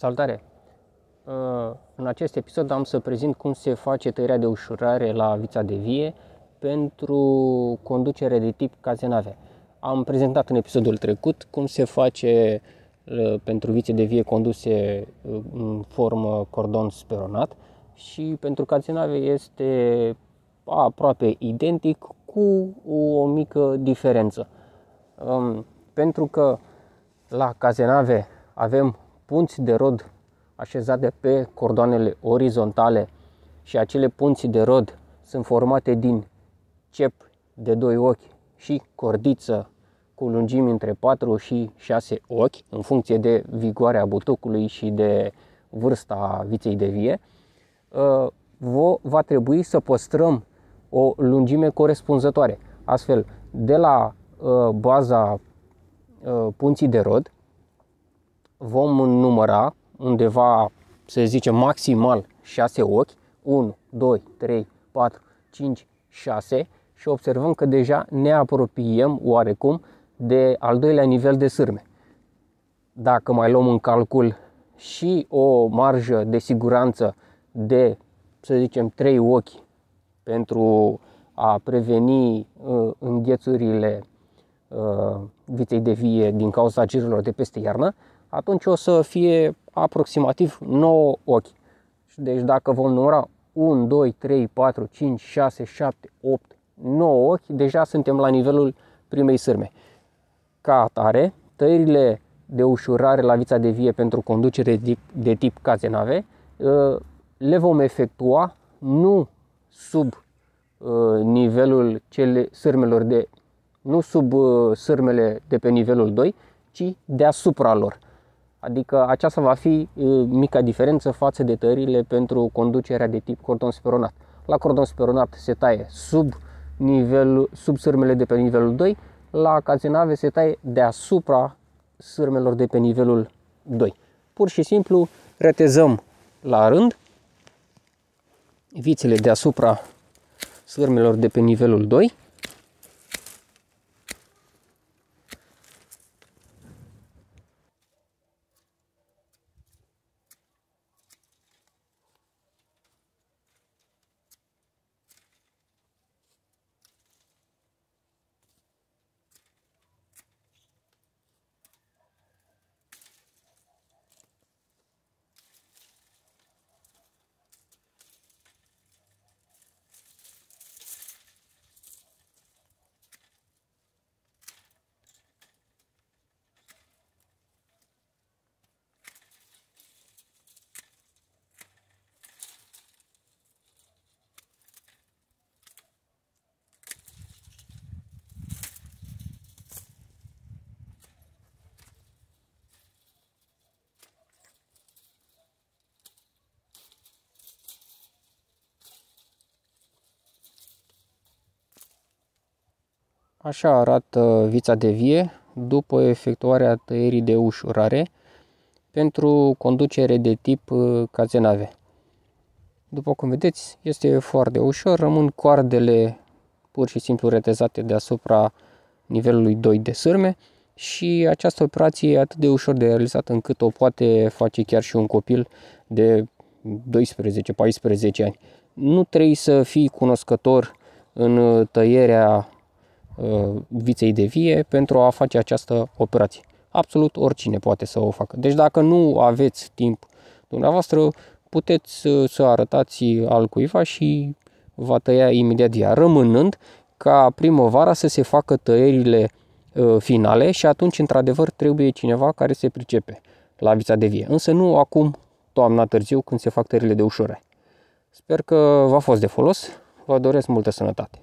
Salutare! Uh, în acest episod am să prezint cum se face tăierea de ușurare la vița de vie pentru conducere de tip cazenave. Am prezentat în episodul trecut cum se face uh, pentru vițe de vie conduse uh, în formă cordon speronat și pentru cazenave este aproape identic cu o mică diferență. Um, pentru că la cazenave avem punți de rod așezate pe cordoanele orizontale și acele punți de rod sunt formate din cep de doi ochi și cordiță cu lungimi între 4 și 6 ochi în funcție de vigoarea butucului și de vârsta viței de vie, ă, va trebui să păstrăm o lungime corespunzătoare. Astfel, de la ă, baza ă, punții de rod vom număra undeva, să zicem, maximal 6 ochi, 1, 2, 3, 4, 5, 6 și observăm că deja ne apropiem oarecum de al doilea nivel de sârme. Dacă mai luăm în calcul și o marjă de siguranță de, să zicem, 3 ochi pentru a preveni uh, înghețurile uh, vitei de vie din cauza girilor de peste iarnă, atunci o să fie aproximativ 9 ochi. Deci dacă vom număra 1, 2, 3, 4, 5, 6, 7, 8, 9 ochi, deja suntem la nivelul primei sârme. Ca atare, tăierile de ușurare la vița de vie pentru conducere de tip cazenave uh, le vom efectua nu sub uh, nivelul cele sârmelor de nu sub uh, sârmele de pe nivelul 2, ci deasupra lor. Adică aceasta va fi mica diferență față de tările pentru conducerea de tip cordon speronat. La cordon speronat se taie sub, nivel, sub sârmele de pe nivelul 2, la cazenave se taie deasupra sârmelor de pe nivelul 2. Pur și simplu retezăm la rând vițele deasupra sârmelor de pe nivelul 2 Așa arată vița de vie după efectuarea tăierii de ușurare pentru conducere de tip uh, cazenave. După cum vedeți, este foarte ușor, rămân coardele pur și simplu retezate deasupra nivelului 2 de sârme și această operație e atât de ușor de realizat încât o poate face chiar și un copil de 12-14 ani. Nu trebuie să fii cunoscător în tăierea Uh, viței de vie pentru a face această operație. Absolut oricine poate să o facă. Deci dacă nu aveți timp dumneavoastră, puteți uh, să arătați al cuiva și va tăia imediat ea, rămânând ca primăvara să se facă tăierile uh, finale și atunci, într-adevăr, trebuie cineva care se pricepe la vița de vie. Însă nu acum, toamna târziu, când se fac tăierile de ușoare. Sper că v-a fost de folos. Vă doresc multă sănătate!